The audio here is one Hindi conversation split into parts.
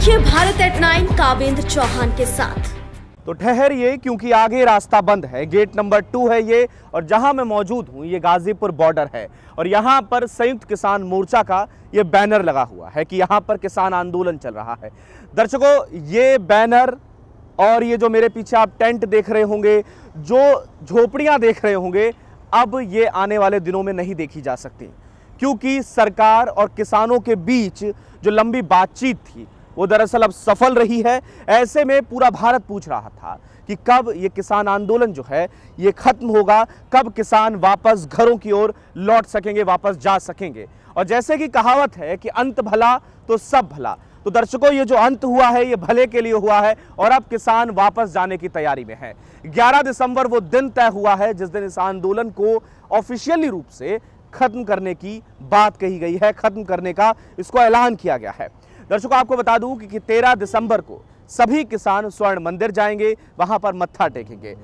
देखिए भारत एट नाइन काबेंद्र चौहान के साथ तो ठहरिए क्योंकि आगे रास्ता बंद है गेट नंबर टू है ये और जहां मैं मौजूद हूं ये गाजीपुर बॉर्डर है और यहां पर संयुक्त किसान मोर्चा का ये बैनर लगा हुआ है कि यहां पर किसान आंदोलन चल रहा है दर्शकों ये बैनर और ये जो मेरे पीछे आप टेंट देख रहे होंगे जो झोपड़ियाँ देख रहे होंगे अब ये आने वाले दिनों में नहीं देखी जा सकती क्योंकि सरकार और किसानों के बीच जो लंबी बातचीत थी वो दरअसल अब सफल रही है ऐसे में पूरा भारत पूछ रहा था कि कब ये किसान आंदोलन जो है ये ख़त्म होगा कब किसान वापस घरों की ओर लौट सकेंगे वापस जा सकेंगे और जैसे कि कहावत है कि अंत भला तो सब भला तो दर्शकों ये जो अंत हुआ है ये भले के लिए हुआ है और अब किसान वापस जाने की तैयारी में है 11 दिसंबर वो दिन तय हुआ है जिस दिन इस आंदोलन को ऑफिशियली रूप से खत्म करने की बात कही गई है खत्म करने का इसको ऐलान किया गया है दर्शकों आपको बता दूं कि तेरह दिसंबर को सभी किसान स्वर्ण मंदिर जाएंगे वहां पर मत्था टेकेंगे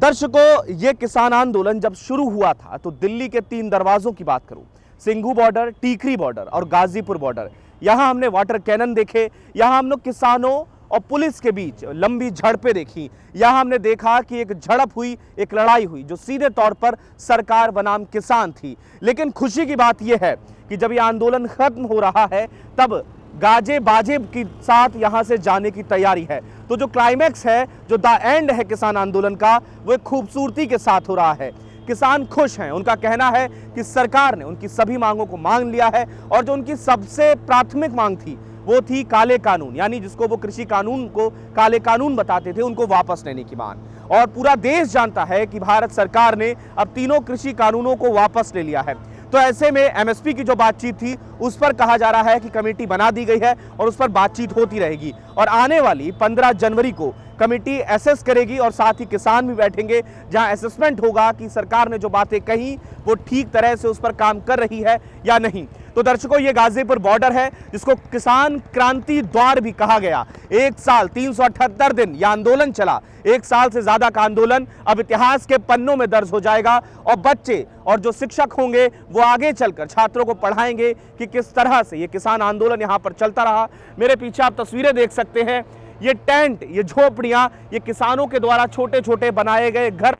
दर्शकों ये किसान आंदोलन जब शुरू हुआ था तो दिल्ली के तीन दरवाजों की बात करूं सिंघू बॉर्डर टीकरी बॉर्डर और गाजीपुर बॉर्डर यहां हमने वाटर कैनन देखे यहां हम लोग किसानों और पुलिस के बीच लंबी झड़पें देखी यहां हमने देखा कि एक झड़प हुई एक लड़ाई हुई जो सीधे तौर पर सरकार बनाम किसान थी लेकिन खुशी की बात यह है कि जब यह आंदोलन खत्म हो रहा है तब गाजे बाजे के साथ यहां से जाने की तैयारी है तो जो क्लाइमैक्स है जो द एंड है किसान आंदोलन का वो एक खूबसूरती के साथ हो रहा है किसान खुश हैं उनका कहना है कि सरकार ने उनकी सभी मांगों को मांग लिया है और जो उनकी सबसे प्राथमिक मांग थी वो थी काले कानून यानी जिसको वो कृषि कानून को काले कानून बताते थे उनको वापस लेने की मांग और पूरा देश जानता है कि भारत सरकार ने अब तीनों कृषि कानूनों को वापस ले लिया है तो ऐसे में एमएसपी की जो बातचीत थी उस पर कहा जा रहा है कि कमेटी बना दी गई है और उस पर बातचीत होती रहेगी और आने वाली पंद्रह जनवरी को कमेटी एसेस करेगी और साथ ही किसान भी बैठेंगे जहां असेसमेंट होगा कि सरकार ने जो बातें कही वो ठीक तरह से उस पर काम कर रही है या नहीं तो दर्शकों ये गाजीपुर बॉर्डर है जिसको किसान क्रांति द्वार भी कहा गया एक साल तीन दिन यह आंदोलन चला एक साल से ज़्यादा का आंदोलन अब इतिहास के पन्नों में दर्ज हो जाएगा और बच्चे और जो शिक्षक होंगे वो आगे चलकर छात्रों को पढ़ाएंगे कि किस तरह से ये किसान आंदोलन यहाँ पर चलता रहा मेरे पीछे आप तस्वीरें देख सकते हैं ये टेंट ये झोपड़ियां ये किसानों के द्वारा छोटे छोटे बनाए गए घर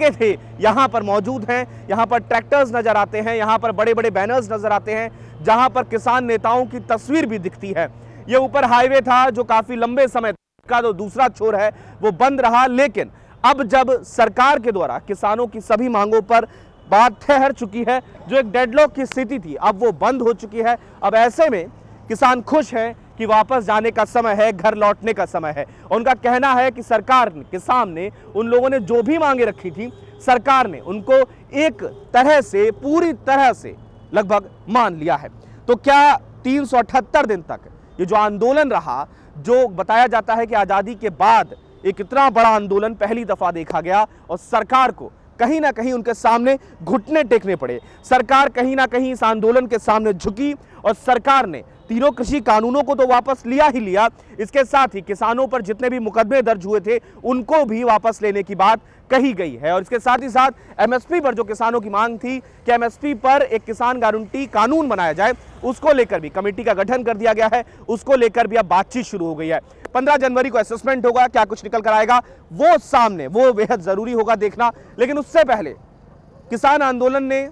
के थे यहाँ पर मौजूद हैं यहाँ पर ट्रैक्टर्स नज़र आते हैं यहाँ पर बड़े बड़े बैनर्स नज़र आते हैं जहां पर किसान नेताओं की तस्वीर भी दिखती है ये ऊपर हाईवे था जो काफ़ी लंबे समय का जो तो दूसरा छोर है वो बंद रहा लेकिन अब जब सरकार के द्वारा किसानों की सभी मांगों पर बात ठहर चुकी है जो एक डेडलॉक की स्थिति थी अब वो बंद हो चुकी है अब ऐसे में किसान खुश हैं कि वापस जाने का समय है घर लौटने का समय है उनका कहना है कि सरकार के सामने उन लोगों ने जो भी मांगे रखी थी सरकार ने उनको एक तरह से पूरी तरह से लगभग मान लिया है तो क्या तीन दिन तक ये जो आंदोलन रहा जो बताया जाता है कि आज़ादी के बाद एक इतना बड़ा आंदोलन पहली दफ़ा देखा गया और सरकार को कहीं ना कहीं उनके सामने घुटने टेकने पड़े सरकार कहीं ना कहीं इस आंदोलन के सामने झुकी और सरकार ने तीनों कृषि कानूनों को तो वापस लिया ही लिया इसके साथ ही किसानों पर जितने भी मुकदमे दर्ज हुए थे उनको भी वापस लेने की बात कही गई है और इसके साथ ही साथ एमएसपी पर जो किसानों की मांग थी कि एमएसपी पर एक किसान गारंटी कानून बनाया जाए उसको लेकर भी कमेटी का गठन कर दिया गया है उसको लेकर भी अब बातचीत शुरू हो गई है 15 जनवरी को असेसमेंट होगा क्या कुछ निकल कर आएगा वो सामने वो बेहद ज़रूरी होगा देखना लेकिन उससे पहले किसान आंदोलन ने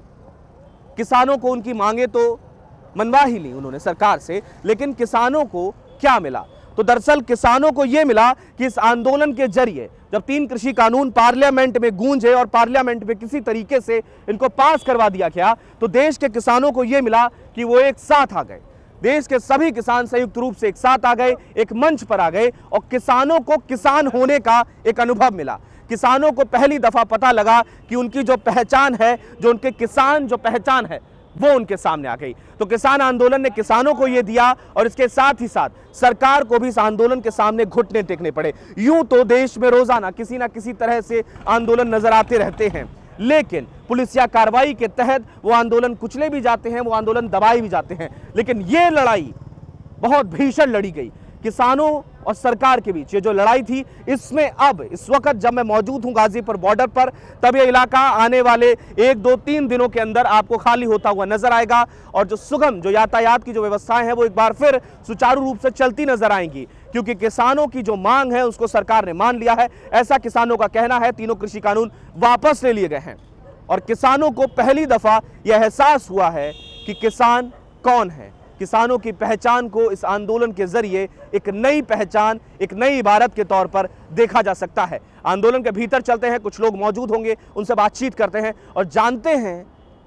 किसानों को उनकी मांगे तो मनवा ही ली उन्होंने सरकार से लेकिन किसानों को क्या मिला तो दरअसल किसानों को यह मिला कि इस आंदोलन के जरिए जब तीन कृषि कानून पार्लियामेंट में गूंजे और पार्लियामेंट में किसी तरीके से इनको पास करवा दिया गया तो देश के किसानों को यह मिला कि वो एक साथ आ गए देश के सभी किसान संयुक्त रूप से एक साथ आ गए एक मंच पर आ गए और किसानों को किसान होने का एक अनुभव मिला किसानों को पहली दफ़ा पता लगा कि उनकी जो पहचान है जो उनके किसान जो पहचान है वो उनके सामने आ गई तो किसान आंदोलन ने किसानों को ये दिया और इसके साथ ही साथ सरकार को भी इस आंदोलन के सामने घुटने टेकने पड़े यूं तो देश में रोजाना किसी ना किसी तरह से आंदोलन नजर आते रहते हैं लेकिन पुलिसिया कार्रवाई के तहत वो आंदोलन कुचले भी जाते हैं वो आंदोलन दबाए भी जाते हैं लेकिन ये लड़ाई बहुत भीषण लड़ी गई किसानों और सरकार के बीच ये जो लड़ाई थी इसमें अब इस वक्त जब मैं मौजूद हूं गाजीपुर बॉर्डर पर तब ये इलाका आने वाले एक दो तीन दिनों के अंदर आपको खाली होता हुआ नजर आएगा और जो सुगम जो यातायात की जो व्यवस्थाएं हैं वो एक बार फिर सुचारू रूप से चलती नजर आएंगी क्योंकि किसानों की जो मांग है उसको सरकार ने मान लिया है ऐसा किसानों का कहना है तीनों कृषि कानून वापस ले लिए गए हैं और किसानों को पहली दफा यह एहसास हुआ है कि किसान कौन है किसानों की पहचान को इस आंदोलन के जरिए एक नई पहचान एक नई इबारत के तौर पर देखा जा सकता है आंदोलन के भीतर चलते हैं कुछ लोग मौजूद होंगे उनसे बातचीत करते हैं और जानते हैं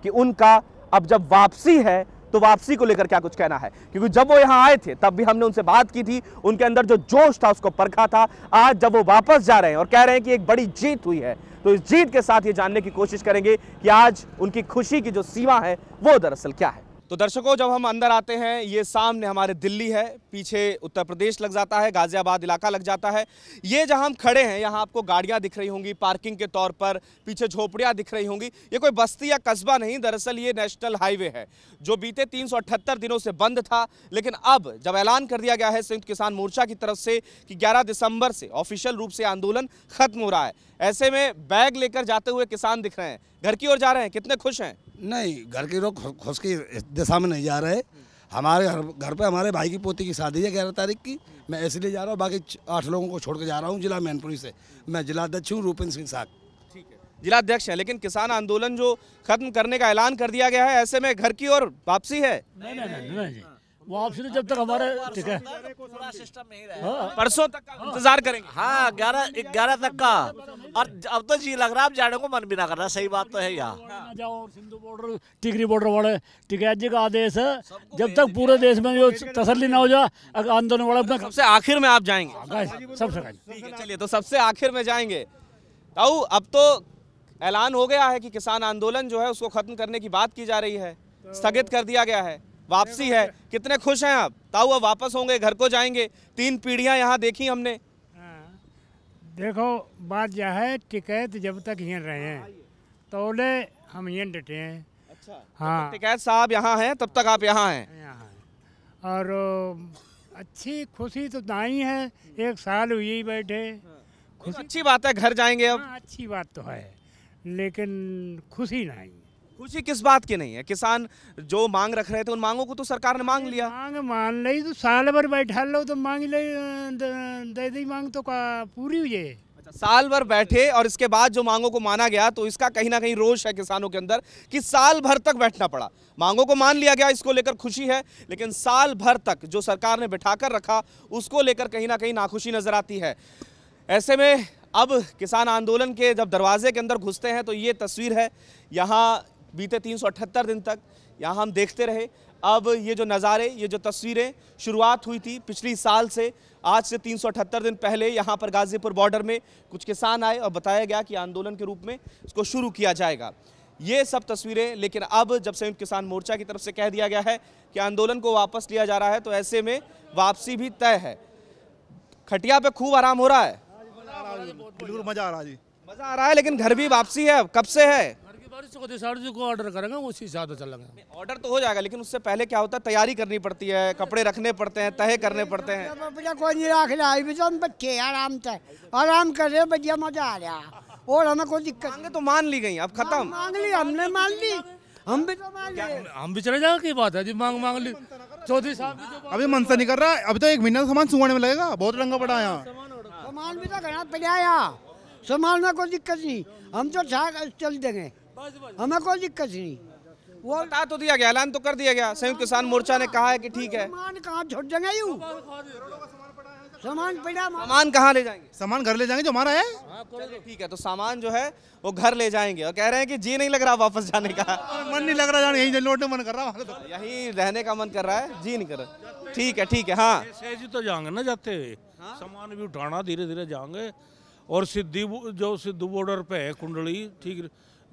कि उनका अब जब वापसी है तो वापसी को लेकर क्या कुछ कहना है क्योंकि जब वो यहां आए थे तब भी हमने उनसे बात की थी उनके अंदर जो जोश था उसको परखा था आज जब वो वापस जा रहे हैं और कह रहे हैं कि एक बड़ी जीत हुई है तो इस जीत के साथ ये जानने की कोशिश करेंगे कि आज उनकी खुशी की जो सीमा है वो दरअसल क्या है तो दर्शकों जब हम अंदर आते हैं ये सामने हमारे दिल्ली है पीछे उत्तर प्रदेश लग जाता है गाज़ियाबाद इलाका लग जाता है ये जहां हम खड़े हैं यहाँ आपको गाड़ियाँ दिख रही होंगी पार्किंग के तौर पर पीछे झोपड़ियाँ दिख रही होंगी ये कोई बस्ती या कस्बा नहीं दरअसल ये नेशनल हाईवे है जो बीते तीन दिनों से बंद था लेकिन अब जब ऐलान कर दिया गया है संयुक्त किसान मोर्चा की तरफ से कि ग्यारह दिसंबर से ऑफिशियल रूप से आंदोलन खत्म हो रहा है ऐसे में बैग लेकर जाते हुए किसान दिख रहे हैं घर की ओर जा रहे हैं कितने खुश हैं नहीं घर के लोग खुश की दिशा में नहीं जा रहे हमारे घर घर पर हमारे भाई की पोती की शादी है ग्यारह तारीख की मैं इसलिए जा रहा हूँ बाकी आठ लोगों को छोड़ जा रहा हूँ जिला मैनपुरी से मैं जिला अध्यक्ष हूँ रूपेंद्र सिंह साग जिलाध्यक्ष है लेकिन किसान आंदोलन जो खत्म करने का ऐलान कर दिया गया है ऐसे में घर की ओर वापसी है नहीं नहीं नहीं, नहीं, नहीं, नहीं। वापसी तो जब तक हमारे ठीक है तो हाँ। परसों तक का इंतजार करेंगे हाँ ग्यारह ग्यारह तक का और अब तो जी लग रहा है आप जाने को मन भी ना कर रहा सही बात तो है यहाँ जाओ सिंधु बॉर्डर टिकरी बॉर्डर वाले है जी का आदेश है जब तक पूरे देश में जो तसली ना हो जाए आंदोलन वाले अपना सबसे आखिर में आप जाएंगे हाँ, सबसे चलिए तो सबसे आखिर में जाएंगे ताऊ अब तो ऐलान हो गया है कि किसान आंदोलन जो है उसको खत्म करने की बात की जा रही है स्थगित कर दिया गया है वापसी है कितने खुश हैं आप ताऊ अब वापस होंगे घर को जाएंगे तीन पीढ़ियां यहाँ देखी हमने हाँ। देखो बात यह है टिकैत जब तक हिन रहे हैं तोले हम हिन डटे हैं अच्छा हाँ टिकैत साहब यहाँ हैं तब तक आप यहाँ हैं और अच्छी खुशी तो दाई है एक साल हुई बैठे खुशी हाँ। अच्छी बात है घर जाएंगे अब हाँ, अच्छी बात तो है लेकिन खुशी नहीं खुशी किस बात की नहीं है किसान जो मांग रख रहे थे उन मांगों को तो सरकार ने मांग लिया मांग मान ली तो साल भर बैठा लो तो मांग ली मांग तो पूरी हुई है अच्छा, साल भर बैठे और इसके बाद जो मांगों को माना गया तो इसका कहीं ना कहीं रोष है किसानों के अंदर कि साल भर तक बैठना पड़ा मांगों को मान लिया गया इसको लेकर खुशी है लेकिन साल भर तक जो सरकार ने बिठाकर रखा उसको लेकर कहीं ना कहीं नाखुशी नजर आती है ऐसे में अब किसान आंदोलन के जब दरवाजे के अंदर घुसते हैं तो ये तस्वीर है यहाँ बीते 378 दिन तक यहाँ हम देखते रहे अब ये जो नज़ारे ये जो तस्वीरें शुरुआत हुई थी पिछली साल से आज से 378 दिन पहले यहाँ पर गाज़ीपुर बॉर्डर में कुछ किसान आए और बताया गया कि आंदोलन के रूप में इसको शुरू किया जाएगा ये सब तस्वीरें लेकिन अब जब संयुक्त किसान मोर्चा की तरफ से कह दिया गया है कि आंदोलन को वापस लिया जा रहा है तो ऐसे में वापसी भी तय है खटिया पे खूब आराम हो रहा है बिल्कुल मजा आ रहा है जी मजा आ रहा है लेकिन घर भी वापसी है कब से है तो साड़ी को ऑर्डर करेंगे उसी हिसाब से चलेंगे ऑर्डर तो हो जाएगा लेकिन उससे पहले क्या होता है तैयारी करनी पड़ती है कपड़े रखने पड़ते हैं तय करने पड़ते हैं कोई नहीं रख आराम से आराम कर रहे बढ़िया मजा आ रहा और हमें कोई दिक्कत मांगे तो मान ली गई अब खत्म मांग ली हमने मान ली हम भी तो हम भी चले जाएंगे की बात है जी मांग मांग ली चौधरी साहब अभी मन से नहीं कर रहा अभी तो एक महीना सामान सुवर्ण में लगेगा बहुत रंगा पड़ा यहाँ सामान भी तो घर पड़ा आया सामान में कोई दिक्कत नहीं हम तो चल देंगे हमें कोई दिक्कत नहीं वो बता तो दिया गया ऐलान तो कर दिया गया संयुक्त किसान मोर्चा ने कहा है कि ठीक है सामान छोड़ सामान पड़ा सामान कहाँ ले जाएंगे सामान घर ले जाएंगे जो हमारा है हाँ, ठीक है तो सामान जो है वो घर ले जाएंगे और कह रहे हैं कि जी नहीं लग रहा वापस जाने का मन नहीं लग रहा जाने यही लौटने मन कर रहा तो। यही रहने का मन कर रहा है जी नहीं कर रहा ठीक है ठीक है हाँ जी तो जाएंगे ना जाते हुए हाँ। सामान भी उठाना धीरे धीरे जाएंगे और सिद्धि जो सिद्धू बॉर्डर पे है कुंडली ठीक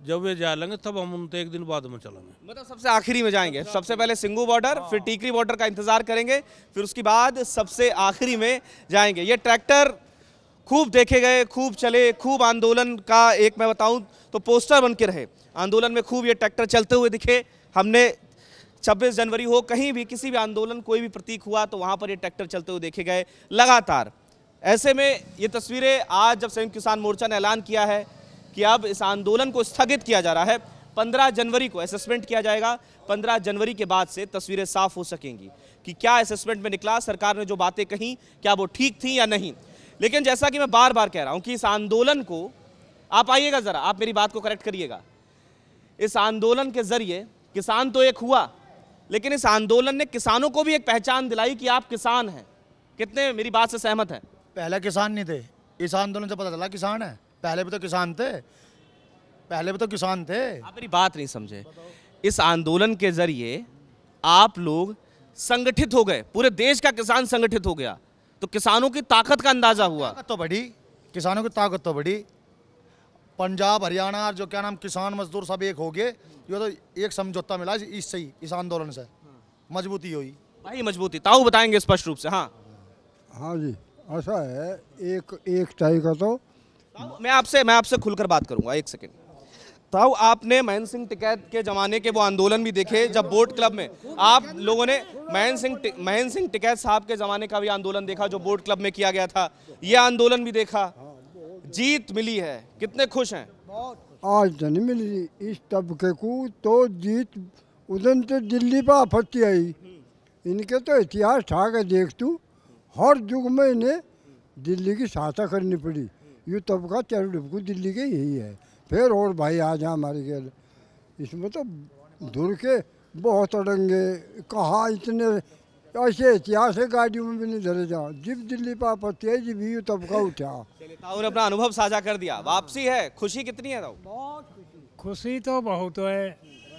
जब वे जा लेंगे तब हम उनसे एक दिन बाद में चलेंगे मतलब सबसे आखिरी में जाएंगे सबसे पहले सिंगू बॉर्डर फिर टीकरी बॉर्डर का इंतजार करेंगे फिर उसके बाद सबसे आखिरी में जाएंगे ये ट्रैक्टर खूब देखे गए खूब चले खूब आंदोलन का एक मैं बताऊं तो पोस्टर बन के रहे आंदोलन में खूब ये ट्रैक्टर चलते हुए दिखे हमने 26 जनवरी हो कहीं भी किसी भी आंदोलन कोई भी प्रतीक हुआ तो वहाँ पर ये ट्रैक्टर चलते हुए देखे गए लगातार ऐसे में ये तस्वीरें आज जब संयुक्त किसान मोर्चा ने ऐलान किया है कि अब इस आंदोलन को स्थगित किया जा रहा है 15 जनवरी को असेसमेंट किया जाएगा 15 जनवरी के बाद से तस्वीरें साफ हो सकेंगी कि क्या असेसमेंट में निकला सरकार ने जो बातें कही क्या वो ठीक थी या नहीं लेकिन जैसा कि मैं बार बार कह रहा हूं कि इस आंदोलन को आप आइएगा ज़रा आप मेरी बात को करेक्ट करिएगा इस आंदोलन के ज़रिए किसान तो एक हुआ लेकिन इस आंदोलन ने किसानों को भी एक पहचान दिलाई कि आप किसान हैं कितने मेरी बात से सहमत हैं पहले किसान नहीं थे इस आंदोलन से पता चला किसान है पहले भी तो किसान थे पहले भी तो किसान थे आप मेरी बात नहीं समझे इस आंदोलन के जरिए आप लोग संगठित हो गए पूरे देश का किसान संगठित हो गया तो किसानों की ताकत का अंदाजा हुआ तो बढ़ी किसानों की ताकत तो बढ़ी पंजाब हरियाणा जो क्या नाम किसान मजदूर सब एक हो गए ये तो एक समझौता मिला इससे ही इस आंदोलन से मजबूती हुई भाई मजबूती ताऊ बताएंगे स्पष्ट रूप से हाँ हाँ जी ऐसा है एक एक टाई का तो मैं आपसे मैं आपसे खुलकर बात करूंगा एक सेकेंड तब आपने महेंद्र सिंह टिकैत के ज़माने के वो आंदोलन भी देखे जब बोट क्लब में आप लोगों ने महेंद्र सिंह महेंद्र सिंह टिकैत साहब के ज़माने का भी आंदोलन देखा जो बोट क्लब में किया गया था ये आंदोलन भी देखा जीत मिली है कितने खुश हैं आज तो नहीं मिली इस तबके को तो जीत उदन तो दिल्ली पर आपत्ति आई इनके तो इतिहास ठाकर देख तू हर युग में इन्हें दिल्ली की सहायता करनी पड़ी ये तबका तो चल डुबको दिल्ली के यही है फिर और भाई आ जा हमारे खेल इसमें तो धुर के बहुत अड़ेंगे कहा इतने ऐसे इतिहास है गाड़ियों में भी नहीं धरे जाओ जिब दिल्ली पाप जी भी तबका उठा और अपना अनुभव साझा कर दिया वापसी है खुशी कितनी है खुशी तो बहुत है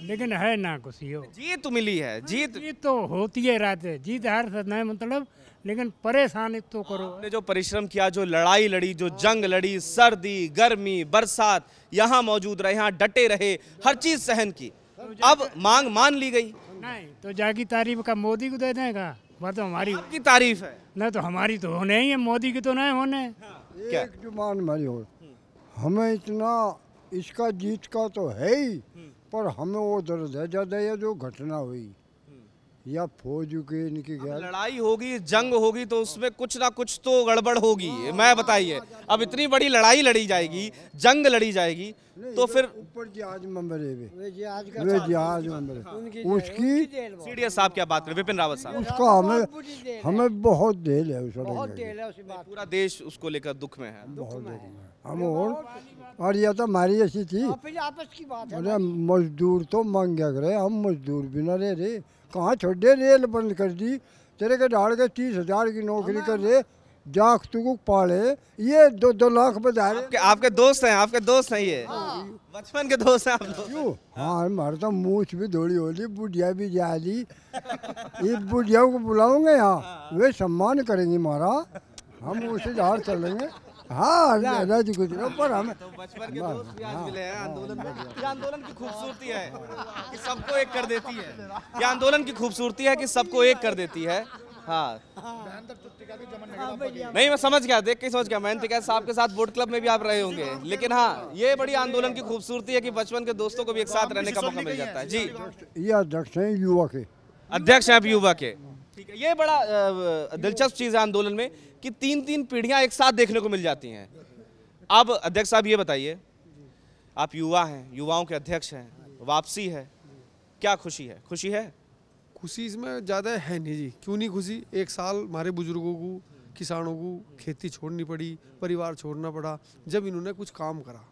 लेकिन है ना कुछ यो जीत तो मिली है हाँ, जीत जीत तो होती है रात जीत हर है मतलब लेकिन परेशानी तो करो ने जो परिश्रम किया जो लड़ाई लड़ी जो जंग लड़ी सर्दी गर्मी बरसात यहाँ मौजूद रहे यहाँ डटे रहे हर चीज सहन की तो अब मांग मान ली गई नहीं तो जाकी तारीफ का मोदी को दे देगा वह तो हमारी की तारीफ है नहीं तो हमारी तो होने ही है मोदी की तो नहीं होने हाँ, क्या हमें इतना इसका जीत का तो है ही हम्म। पर हमें वो दर्द है ज़्यादा ये जो घटना हुई या फौज के इनकी गैर लड़ाई होगी जंग होगी तो उसमें कुछ ना कुछ तो गड़बड़ होगी मैं बताइए अब इतनी बड़ी लड़ाई लड़ी जाएगी जंग लड़ी जाएगी तो फिर ऊपर जहाज मंबर उसकी सीडीएस साहब क्या बात करें विपिन रावत साहब उसका हमें हमें बहुत देर है पूरा देश उसको लेकर दुख में है बहुत देर हम और और यह तो हमारी ऐसी थी मजदूर तो मांग रहे हम मजदूर भी ना रहे कहाँ छोड़ दे रेल बंद कर दी तेरे के डाल के तीस हजार की नौकरी कर दे जाख तुक पाले ये दो दो लाख बता आपके, आपके दोस्त हैं आपके दोस्त हैं ये हाँ। बचपन के दोस्त हैं आप क्यों हाँ हमारे तो मूछ भी धोड़ी होली बुढ़िया भी जा जाली ये बुढ़िया को बुलाऊंगे यहाँ हाँ। वे सम्मान करेंगे हमारा हम उसे झाड़ चलेंगे हाँ राज गुजरो पर हम तो बचपन के दोस्त भी आज हाँ। मिले हैं आंदोलन हाँ। में ये आंदोलन की खूबसूरती है कि सबको एक कर देती है ये आंदोलन की खूबसूरती है कि सबको एक कर देती है हाँ नहीं मैं समझ गया देख के समझ गया मैं तिकैत साहब के साथ बोट क्लब में भी आप रहे होंगे लेकिन हाँ ये बड़ी आंदोलन की खूबसूरती है कि बचपन के दोस्तों को भी एक साथ रहने का मौका मिल जाता है जी ये अध्यक्ष हैं युवा के अध्यक्ष हैं आप युवा के ठीक है ये बड़ा दिलचस्प चीज़ है आंदोलन में कि तीन तीन पीढ़ियाँ एक साथ देखने को मिल जाती हैं अब अध्यक्ष साहब ये बताइए आप युवा हैं युवाओं के अध्यक्ष हैं वापसी है क्या खुशी है खुशी है खुशी इसमें ज़्यादा है नहीं जी क्यों नहीं खुशी एक साल हमारे बुजुर्गों को किसानों को खेती छोड़नी पड़ी परिवार छोड़ना पड़ा जब इन्होंने कुछ काम करा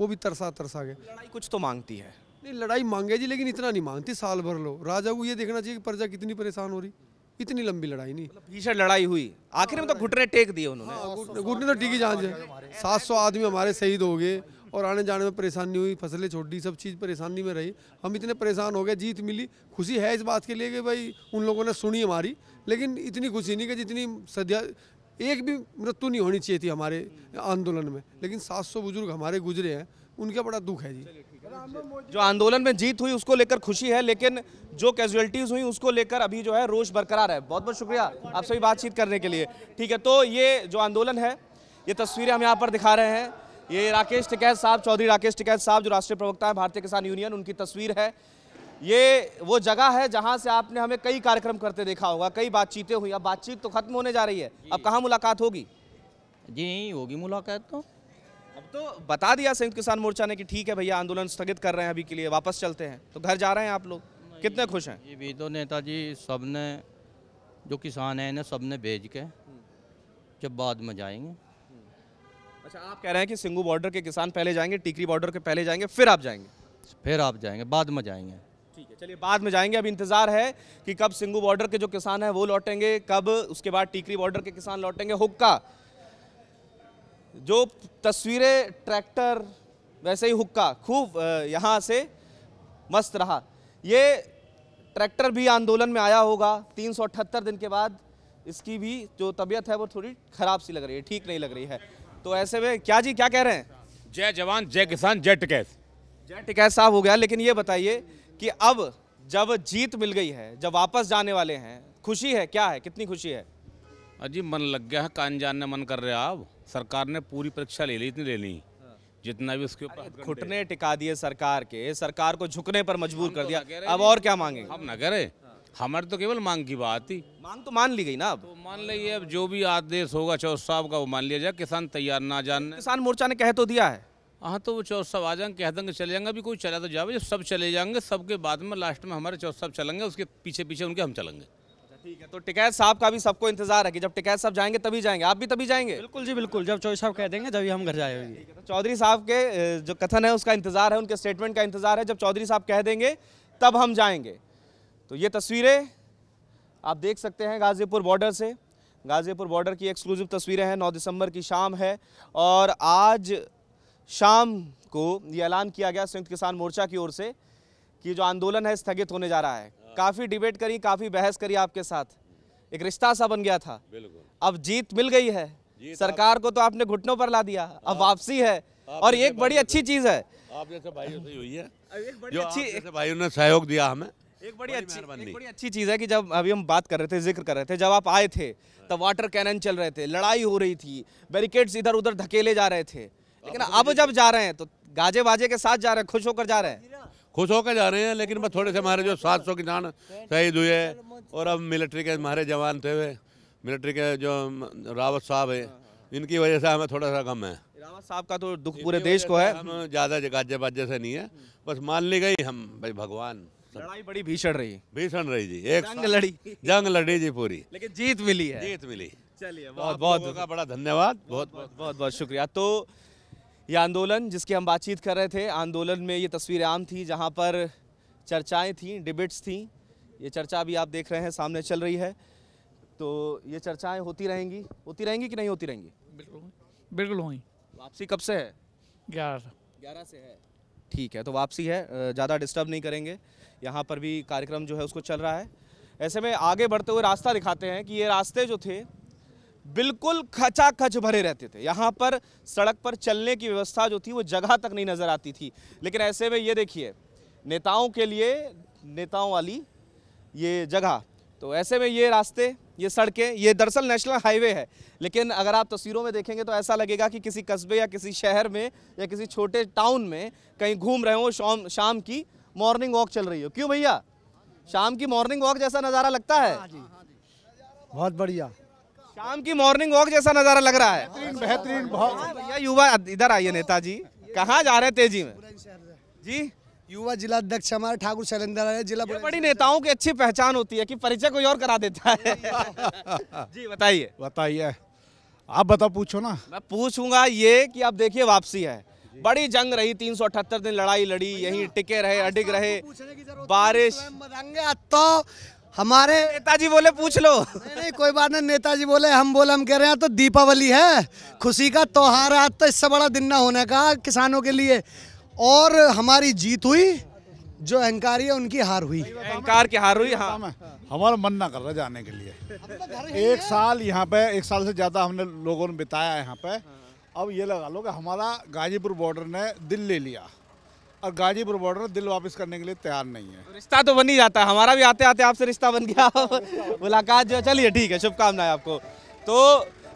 वो भी तरसा तरसा गए लड़ाई कुछ तो मांगती है नहीं लड़ाई मांगे जी लेकिन इतना नहीं मांगती साल भर लो राजा को ये देखना चाहिए कि प्रजा कितनी परेशान हो रही इतनी लंबी लड़ाई नहीं मतलब भीषण लड़ाई हुई आखिर में तो घुटने टेक दिए उन्होंने हाँ, घुटने तो टीकी जहाँ सात सौ आदमी हमारे शहीद हो गए और आने जाने में परेशानी हुई फसलें छोटी सब चीज़ परेशानी में रही हम इतने परेशान हो गए जीत मिली खुशी है इस बात के लिए कि भाई उन लोगों ने सुनी हमारी लेकिन इतनी खुशी नहीं कि जितनी सद्या एक भी मृत्यु नहीं होनी चाहिए थी हमारे आंदोलन में लेकिन सात सौ बुजुर्ग हमारे गुजरे हैं उनका बड़ा दुख है जी जो आंदोलन में जीत हुई उसको लेकर खुशी है लेकिन जो कैजुअलिटीज़ हुई उसको लेकर अभी जो है रोष बरकरार है बहुत बहुत शुक्रिया आप सभी बातचीत करने के लिए ठीक है तो ये जो आंदोलन है ये तस्वीरें हम यहाँ पर दिखा रहे हैं ये राकेश टिकैत साहब चौधरी राकेश टिकैत साहब जो राष्ट्रीय प्रवक्ता है भारतीय किसान यूनियन उनकी तस्वीर है ये वो जगह है जहाँ से आपने हमें कई कार्यक्रम करते देखा होगा कई बातचीतें हुई अब बातचीत तो खत्म होने जा रही है अब कहाँ मुलाकात होगी जी होगी मुलाकात तो अब तो बता दिया संयुक्त किसान मोर्चा ने कि ठीक है भैया आंदोलन स्थगित कर रहे हैं अभी के लिए वापस चलते हैं तो घर जा रहे हैं आप लोग कितने खुश हैं ये भी तो नेता जी सब ने जो किसान हैं इन्हें सब ने भेज के जब बाद में जाएंगे अच्छा आप कह रहे हैं कि सिंगू बॉर्डर के किसान पहले जाएंगे टिकरी बॉर्डर के पहले जाएंगे फिर आप जाएंगे फिर आप जाएंगे बाद में जाएंगे चलिए बाद में जाएंगे अब इंतजार है कि कब सिंगू बॉर्डर के जो किसान हैं वो लौटेंगे कब उसके बाद टीकरी बॉर्डर के किसान लौटेंगे हुक्का जो तस्वीरें ट्रैक्टर वैसे ही हुक्का खूब यहाँ से मस्त रहा ये ट्रैक्टर भी आंदोलन में आया होगा तीन दिन के बाद इसकी भी जो तबीयत है वो थोड़ी खराब सी लग रही है ठीक नहीं लग रही है तो ऐसे में क्या जी क्या कह रहे हैं जय जवान जय किसान जय टिकैस जय टिकैस साहब हो गया लेकिन ये बताइए कि अब जब जीत मिल गई है जब वापस जाने वाले हैं खुशी है क्या है कितनी खुशी है अजी मन लग गया है कान जानने मन कर रहे आप सरकार ने पूरी परीक्षा ले ली इतनी ले ली हाँ। जितना भी उसके ऊपर घुटने टिका दिए सरकार के सरकार को झुकने पर मजबूर कर तो दिया अब और क्या मांगे हम न करें हाँ। हमारे तो केवल मांग की बात ही मांग तो मान ली गई ना अब तो मान लीजिए अब जो भी आदेश होगा चौथ साहब का वो मान लिया जाए किसान तैयार ना जान किसान मोर्चा ने कह तो दिया है हाँ तो वो चौथ साहब आ जाएंगे कह देंगे चले जाएंगे अभी कोई चला तो जाए जब सब चले जाएंगे सबके बाद में लास्ट में हमारे चौथ साहब चलेंगे उसके पीछे पीछे उनके हम चलेंगे ठीक है तो टिकैत साहब का भी सबको इंतजार है कि जब टिकैत साहब जाएंगे तभी जाएंगे आप भी तभी जाएंगे बिल्कुल जी बिल्कुल जब चौधरी साहब कह देंगे जब हम घर जाएंगे तो चौधरी साहब के जो कथन है उसका इंतजार है उनके स्टेटमेंट का इंतजार है जब चौधरी साहब कह देंगे तब हम जाएंगे तो ये तस्वीरें आप देख सकते हैं गाजीपुर बॉर्डर से गाजीपुर बॉर्डर की एक्सक्लूसिव तस्वीरें हैं 9 दिसंबर की शाम है और आज शाम को ये ऐलान किया गया संयुक्त किसान मोर्चा की ओर से कि जो आंदोलन है स्थगित होने जा रहा है काफ़ी डिबेट करी काफ़ी बहस करी आपके साथ एक रिश्ता सा बन गया था बिल्कुल अब जीत मिल गई है सरकार को तो आपने घुटनों पर ला दिया अब वापसी है और एक बड़ी अच्छी चीज है आप जैसे भाइयों से हुई है जो अच्छी भाइयों ने सहयोग दिया हमें एक बड़ी अच्छी बड़ी अच्छी चीज़ है कि जब अभी हम बात कर रहे थे जिक्र कर रहे थे जब आप आए थे तब वाटर कैनन चल रहे थे लड़ाई हो रही थी बैरिकेड्स इधर उधर धकेले जा रहे थे लेकिन अब जब जा रहे हैं तो गाजे बाजे के साथ जा रहे हैं खुश होकर जा रहे हैं खुश होकर जा रहे हैं लेकिन बस थोड़े से हमारे जो 700 किसान शहीद हुए और अब मिलिट्री के हमारे जवान थे हुए मिलिट्री के जो रावत साहब है इनकी वजह से हमें थोड़ा सा कम है रावत साहब का तो दुख पूरे देश को है हम ज़्यादा गाजे बाजे से नहीं है बस मान ली गई हम भाई भगवान लड़ाई बड़ी भीषण रही भीषण रही जी एक जंग लड़ी जंग लड़ी जी पूरी लेकिन जीत मिली है जीत मिली चलिए बहुत बहुत बड़ा धन्यवाद बहुत बहुत बहुत बहुत शुक्रिया तो ये आंदोलन जिसकी हम बातचीत कर रहे थे आंदोलन में ये तस्वीरें आम थी जहाँ पर चर्चाएँ थी डिबेट्स थी ये चर्चा भी आप देख रहे हैं सामने चल रही है तो ये चर्चाएँ होती रहेंगी होती रहेंगी कि नहीं होती रहेंगी बिल्कुल बिल्कुल हुई वापसी कब से है ग्यारह ग्यारह से है ठीक है तो वापसी है ज़्यादा डिस्टर्ब नहीं करेंगे यहाँ पर भी कार्यक्रम जो है उसको चल रहा है ऐसे में आगे बढ़ते हुए रास्ता दिखाते हैं कि ये रास्ते जो थे बिल्कुल खचा खच भरे रहते थे यहाँ पर सड़क पर चलने की व्यवस्था जो थी वो जगह तक नहीं नज़र आती थी लेकिन ऐसे में ये देखिए नेताओं के लिए नेताओं वाली ये जगह तो ऐसे में ये रास्ते ये सड़कें ये दरअसल नेशनल हाईवे है लेकिन अगर आप तस्वीरों में देखेंगे तो ऐसा लगेगा कि किसी कस्बे या किसी शहर में या किसी छोटे टाउन में कहीं घूम रहे हो शाम शाम की मॉर्निंग वॉक चल रही हो क्यों भैया शाम की मॉर्निंग वॉक जैसा नज़ारा लगता है हाँ बहुत बढ़िया शाम की मॉर्निंग वॉक जैसा नजारा लग रहा है बेहतरीन बहुत हाँ, भैया युवा इधर आइए नेताजी कहाँ जा रहे हैं तेजी में जी युवा जिला अध्यक्ष हमारे ठाकुर शैलेंद्र है जिला बड़ी नेताओं की अच्छी पहचान होती है कि परिचय कोई और करा देता है जी बताइए बताइए आप बताओ पूछो ना मैं पूछूंगा ये कि आप देखिए वापसी है बड़ी जंग रही 378 दिन लड़ाई लड़ी यहीं टिके रहे अडिग तो रहे बारिश तो हमारे नेताजी बोले पूछ लो नहीं नहीं कोई बात नहीं नेताजी बोले हम बोले हम कह रहे हैं तो दीपावली है खुशी का त्योहार आज तो इससे बड़ा दिन ना होने का किसानों के लिए और हमारी जीत हुई जो अहंकारी है उनकी हार हुई अहंकार की हार हुई हाँ हमारा मन ना कर रहा जाने के लिए तो एक साल यहाँ पे एक साल से ज़्यादा हमने लोगों ने बिताया यहाँ पे अब ये लगा लो कि हमारा गाजीपुर बॉर्डर ने दिल ले लिया और गाजीपुर बॉर्डर दिल वापस करने के लिए तैयार नहीं है तो रिश्ता तो बन ही जाता है हमारा भी आते आते आपसे रिश्ता बन गया मुलाकात जो चलिए ठीक है शुभकामनाएं आपको तो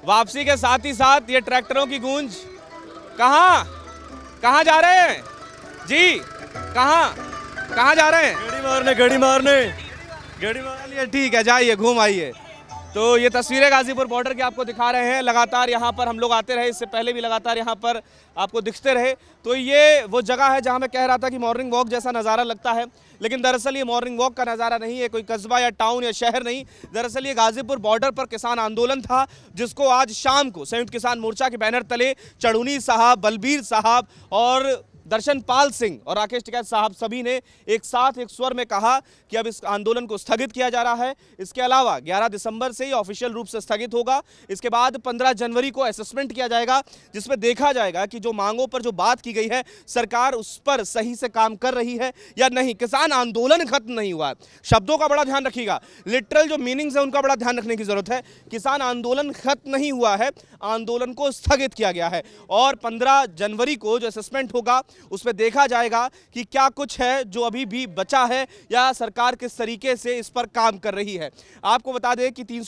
वापसी के साथ ही साथ ये ट्रैक्टरों की गूंज कहाँ कहाँ जा रहे हैं जी कहाँ कहाँ जा रहे हैं घड़ी मारने घड़ी मारने घड़ी मार लिए ठीक है जाइए घूम आइए तो ये तस्वीरें गाजीपुर बॉर्डर की आपको दिखा रहे हैं लगातार यहाँ पर हम लोग आते रहे इससे पहले भी लगातार यहाँ पर आपको दिखते रहे तो ये वो जगह है जहाँ मैं कह रहा था कि मॉर्निंग वॉक जैसा नज़ारा लगता है लेकिन दरअसल ये मॉर्निंग वॉक का नज़ारा नहीं है कोई कस्बा या टाउन या शहर नहीं दरअसल ये गाजीपुर बॉर्डर पर किसान आंदोलन था जिसको आज शाम को संयुक्त किसान मोर्चा के बैनर तले चढ़ूनी साहब बलबीर साहब और दर्शन पाल सिंह और राकेश टिकैत साहब सभी ने एक साथ एक स्वर में कहा कि अब इस आंदोलन को स्थगित किया जा रहा है इसके अलावा 11 दिसंबर से ही ऑफिशियल रूप से स्थगित होगा इसके बाद 15 जनवरी को असेसमेंट किया जाएगा जिसमें देखा जाएगा कि जो मांगों पर जो बात की गई है सरकार उस पर सही से काम कर रही है या नहीं किसान आंदोलन खत्म नहीं हुआ शब्दों का बड़ा ध्यान रखिएगा लिटरल जो मीनिंग्स है उनका बड़ा ध्यान रखने की जरूरत है किसान आंदोलन खत्म नहीं हुआ है आंदोलन को स्थगित किया गया है और पंद्रह जनवरी को जो असेसमेंट होगा उसमें देखा जाएगा कि क्या कुछ है जो अभी भी बचा है या सरकार किस तरीके से इस पर काम कर रही है आपको बता दें कि तीन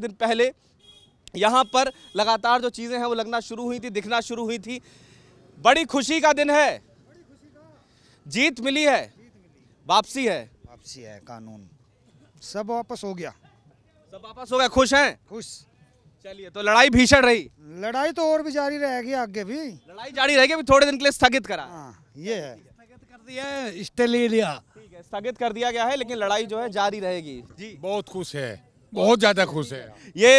दिन पहले यहाँ पर लगातार जो चीज़ें हैं वो लगना शुरू हुई थी दिखना शुरू हुई थी बड़ी खुशी का दिन है जीत मिली है वापसी है वापसी है कानून सब वापस हो गया सब वापस हो गया खुश हैं खुश चलिए तो लड़ाई भीषण रही लड़ाई तो और भी जारी रहेगी आगे भी लड़ाई जारी रहेगी अभी थोड़े दिन के लिए स्थगित करा हाँ, ये है स्थगित कर दिया है है स्थगित कर दिया गया है लेकिन लड़ाई जो है जारी रहेगी जी बहुत खुश है बहुत ज़्यादा खुश है ये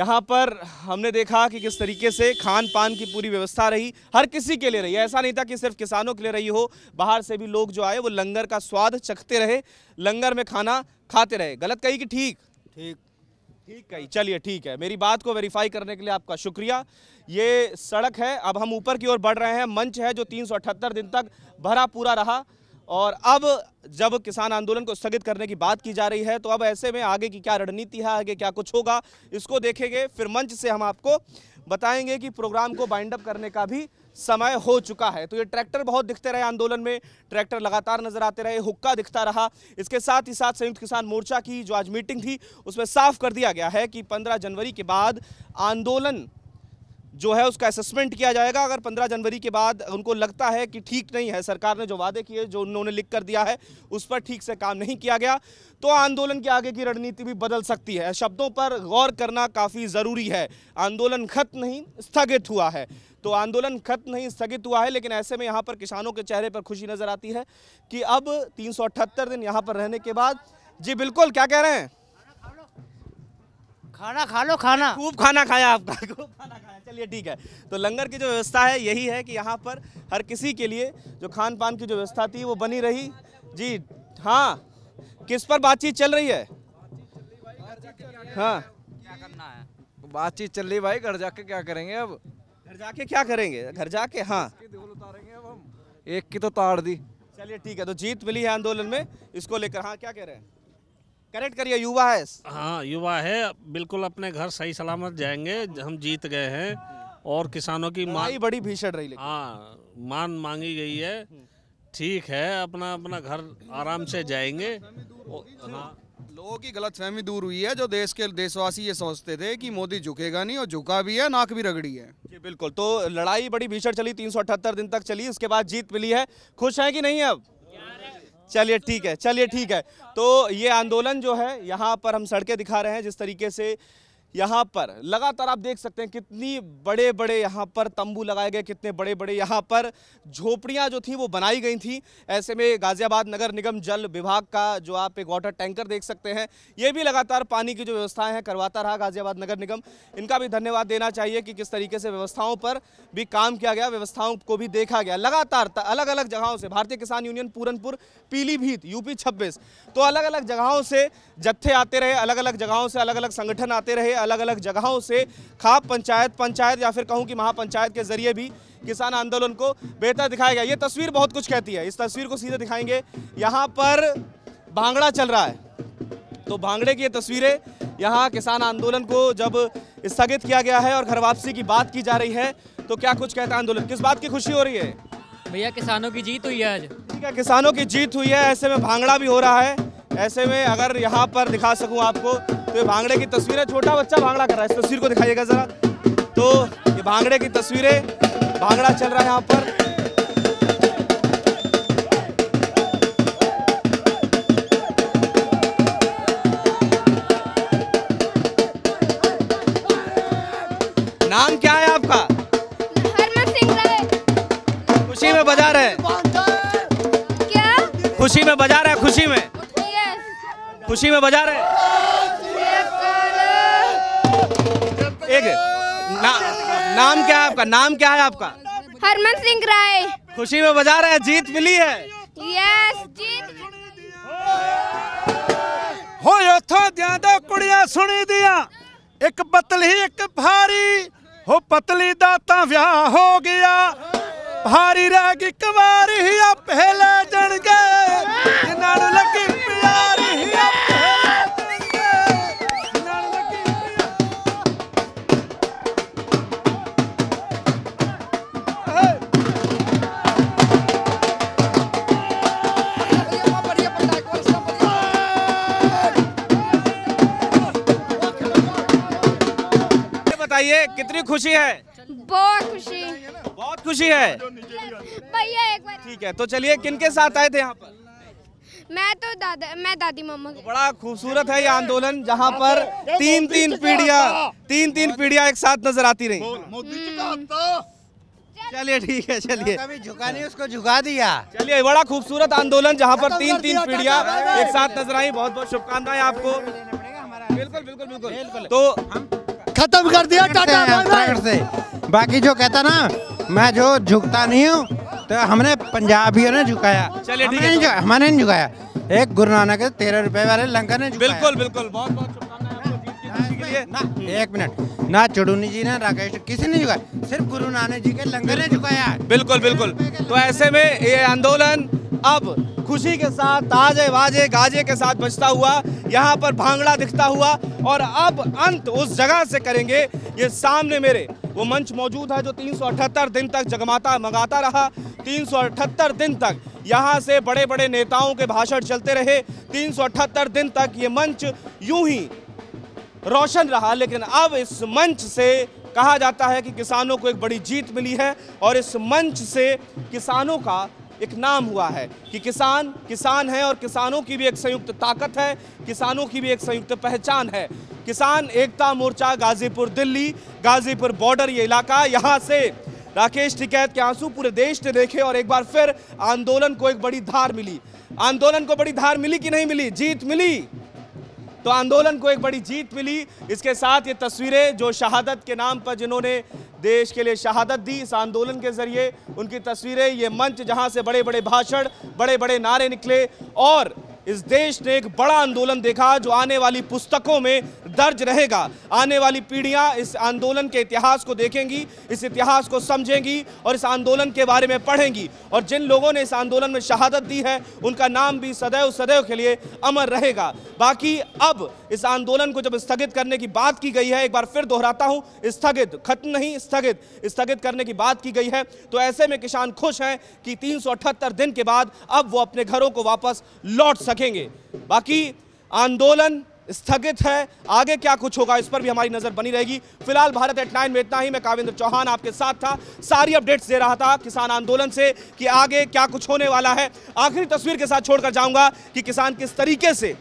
यहाँ पर हमने देखा कि किस तरीके से खान पान की पूरी व्यवस्था रही हर किसी के लिए रही ऐसा नहीं था कि सिर्फ किसानों के लिए रही हो बाहर से भी लोग जो आए वो लंगर का स्वाद चखते रहे लंगर में खाना खाते रहे गलत कही कि ठीक ठीक ठीक है चलिए ठीक है मेरी बात को वेरीफाई करने के लिए आपका शुक्रिया ये सड़क है अब हम ऊपर की ओर बढ़ रहे हैं मंच है जो तीन दिन तक भरा पूरा रहा और अब जब किसान आंदोलन को स्थगित करने की बात की जा रही है तो अब ऐसे में आगे की क्या रणनीति है आगे क्या कुछ होगा इसको देखेंगे फिर मंच से हम आपको बताएंगे कि प्रोग्राम को बाइंड अप करने का भी समय हो चुका है तो ये ट्रैक्टर बहुत दिखते रहे आंदोलन में ट्रैक्टर लगातार नजर आते रहे हुक्का दिखता रहा इसके साथ ही साथ संयुक्त किसान मोर्चा की जो आज मीटिंग थी उसमें साफ कर दिया गया है कि पंद्रह जनवरी के बाद आंदोलन जो है उसका असेसमेंट किया जाएगा अगर 15 जनवरी के बाद उनको लगता है कि ठीक नहीं है सरकार ने जो वादे किए जो उन्होंने लिख कर दिया है उस पर ठीक से काम नहीं किया गया तो आंदोलन के आगे की रणनीति भी बदल सकती है शब्दों पर गौर करना काफ़ी ज़रूरी है आंदोलन खत्म नहीं स्थगित हुआ है तो आंदोलन खत्म नहीं स्थगित हुआ है लेकिन ऐसे में यहाँ पर किसानों के चेहरे पर खुशी नज़र आती है कि अब तीन दिन यहाँ पर रहने के बाद जी बिल्कुल क्या कह रहे हैं खाना खा लो खाना खूब खाना खाया आपका खूब खाना खाया चलिए ठीक है तो लंगर की जो व्यवस्था है यही है कि यहाँ पर हर किसी के लिए जो खान पान की जो व्यवस्था थी वो बनी रही जी हाँ किस पर बातचीत चल रही है हाँ क्या करना है बातचीत चल रही भाई घर जाके क्या करेंगे अब घर जाके क्या करेंगे घर जाके हाँ एक की तो ताड़ दी चलिए ठीक है तो जीत मिली है आंदोलन में इसको लेकर हाँ क्या कह रहे हैं करेक्ट करिए युवा है हाँ युवा है बिल्कुल अपने घर सही सलामत जाएंगे हम जीत गए हैं और किसानों की मांग बड़ी भीषण रही हाँ मान मांगी गई है ठीक है अपना अपना घर आराम से जाएंगे हाँ लोगों की गलत फहमी दूर हुई है जो देश के देशवासी ये सोचते थे कि मोदी झुकेगा नहीं और झुका भी है नाक भी रगड़ी है जी बिल्कुल तो लड़ाई बड़ी भीषण चली तीन दिन तक चली उसके बाद जीत मिली है खुश है कि नहीं अब चलिए ठीक है चलिए ठीक है तो ये आंदोलन जो है यहाँ पर हम सड़कें दिखा रहे हैं जिस तरीके से यहाँ पर लगातार आप देख सकते हैं कितनी बड़े बड़े यहाँ पर तंबू लगाए गए कितने बड़े बड़े यहाँ पर झोपड़ियाँ जो थी वो बनाई गई थी ऐसे में गाज़ियाबाद नगर निगम जल विभाग का जो आप एक वाटर टैंकर देख सकते हैं ये भी लगातार पानी की जो व्यवस्थाएँ हैं करवाता रहा गाज़ियाबाद नगर निगम इनका भी धन्यवाद देना चाहिए कि किस तरीके से व्यवस्थाओं पर भी काम किया गया व्यवस्थाओं को भी देखा गया लगातार अलग अलग जगहों से भारतीय किसान यूनियन पूरनपुर पीलीभीत यूपी छब्बीस तो अलग अलग जगहों से जत्थे आते रहे अलग अलग जगहों से अलग अलग संगठन आते रहे अलग अलग जगहों से खाप पंचायत पंचायत या फिर कहूँ कि महापंचायत के जरिए भी किसान आंदोलन को बेहतर दिखाया गया ये तस्वीर बहुत कुछ कहती है इस तस्वीर को सीधे दिखाएंगे यहाँ पर भांगड़ा चल रहा है तो भांगड़े की ये तस्वीरें यहाँ किसान आंदोलन को जब स्थगित किया गया है और घर वापसी की बात की जा रही है तो क्या कुछ कहता है आंदोलन किस बात की खुशी हो रही है भैया किसानों की जीत हुई है आज ठीक है किसानों की जीत हुई है ऐसे में भांगड़ा भी हो रहा है ऐसे में अगर यहाँ पर दिखा सकूँ आपको तो ये भांगड़े की तस्वीर है छोटा बच्चा भांगड़ा कर रहा है इस तस्वीर को दिखाइएगा ज़रा तो ये भांगड़े की तस्वीरें भांगड़ा चल रहा है यहाँ पर नाम क्या है आपका खुशी में बजा रहे क्या खुशी में बजा रहे खुशी में खुशी में बजा रहे हैं ना, नाम क्या है आपका नाम क्या है आपका हरमन सिंह राय खुशी में बजा रहे हैं जीत मिली है यस जीत हो उथों दिया कुड़िया सुनी दिया एक पतली एक भारी हो पतली दाता व्या हो गया भारी रह गई कुवारी ही आप ले जन गए जिन्हां ਨੂੰ ਲੱਗੀ ही आप बताइए कितनी खुशी है बहुत खुशी बहुत खुशी है भैया एक बार ठीक है तो चलिए किन के साथ आए थे यहाँ पर मैं तो दादा मैं दादी मामा तो बड़ा खूबसूरत है ये आंदोलन जहाँ पर तीन तीन पीढ़िया तीन तीन पीढ़िया एक साथ नजर आती रही हम्म। चलिए ठीक है चलिए कभी झुका नहीं उसको झुका दिया चलिए बड़ा खूबसूरत आंदोलन जहाँ पर तीन तीन पीढ़िया एक साथ नजर आई बहुत बहुत शुभकामनाएं आपको बिल्कुल बिल्कुल बिल्कुल तो हम खत्म कर दिया टाटा से बाकी जो कहता ना मैं जो झुकता नहीं हूँ तो हमने पंजाबियों ने झुकाया चलिए ठीक हमारे तो- नहीं झुकाया एक गुरु नानक तेरह रुपए वाले लंगर ने बिल्कुल बिल्कुल बहुत बहुत एक मिनट ना चुड़ूनी जी ने राकेश किसी ने झुकाया सिर्फ गुरु नानक जी के लंगर ने झुकाया बिल्कुल बिल्कुल तो ऐसे में ये आंदोलन अब खुशी के साथ ताजे वाजे गाजे के साथ बजता हुआ यहाँ पर भांगड़ा दिखता हुआ और अब अंत उस जगह से करेंगे ये सामने मेरे वो मंच मौजूद है जो 378 दिन तक जगमाता मंगाता रहा 378 दिन तक यहाँ से बड़े बड़े नेताओं के भाषण चलते रहे 378 दिन तक ये मंच यूं ही रोशन रहा लेकिन अब इस मंच से कहा जाता है कि किसानों को एक बड़ी जीत मिली है और इस मंच से किसानों का एक नाम हुआ है कि किसान किसान है और किसानों की भी एक संयुक्त ताकत है किसानों की भी एक संयुक्त पहचान है किसान एकता मोर्चा गाजीपुर दिल्ली गाजीपुर बॉर्डर ये इलाका यहाँ से राकेश टिकैत के आंसू पूरे देश ने देखे और एक बार फिर आंदोलन को एक बड़ी धार मिली आंदोलन को बड़ी धार मिली कि नहीं मिली जीत मिली तो आंदोलन को एक बड़ी जीत मिली इसके साथ ये तस्वीरें जो शहादत के नाम पर जिन्होंने देश के लिए शहादत दी इस आंदोलन के जरिए उनकी तस्वीरें ये मंच जहां से बड़े बड़े भाषण बड़े बड़े नारे निकले और इस देश ने एक बड़ा आंदोलन देखा जो आने वाली पुस्तकों में दर्ज रहेगा आने वाली पीढ़ियां इस आंदोलन के इतिहास को देखेंगी इस इतिहास को समझेंगी और इस आंदोलन के बारे में पढ़ेंगी और जिन लोगों ने इस आंदोलन में शहादत दी है उनका नाम भी सदैव सदैव के लिए अमर रहेगा बाकी अब इस आंदोलन को जब स्थगित करने की बात की गई है एक बार फिर दोहराता हूँ स्थगित खत्म नहीं स्थगित स्थगित करने की बात की गई है तो ऐसे में किसान खुश हैं कि तीन दिन के बाद अब वो अपने घरों को वापस लौट सके रखेंगे बाकी आंदोलन स्थगित है आगे क्या कुछ होगा इस पर भी हमारी नजर बनी रहेगी फिलहाल भारत एट नाइन में इतना ही मैं काविंद्र चौहान आपके साथ था सारी अपडेट्स दे रहा था किसान आंदोलन से कि आगे क्या कुछ होने वाला है आखिरी तस्वीर के साथ छोड़कर जाऊंगा कि किसान किस तरीके से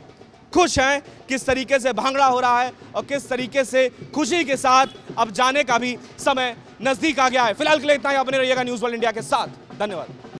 खुश हैं किस तरीके से भांगड़ा हो रहा है और किस तरीके से खुशी के साथ अब जाने का भी समय नजदीक आ गया है फिलहाल के लिए इतना ही अपने रहिएगा न्यूज़ वर्ल्ड इंडिया के साथ धन्यवाद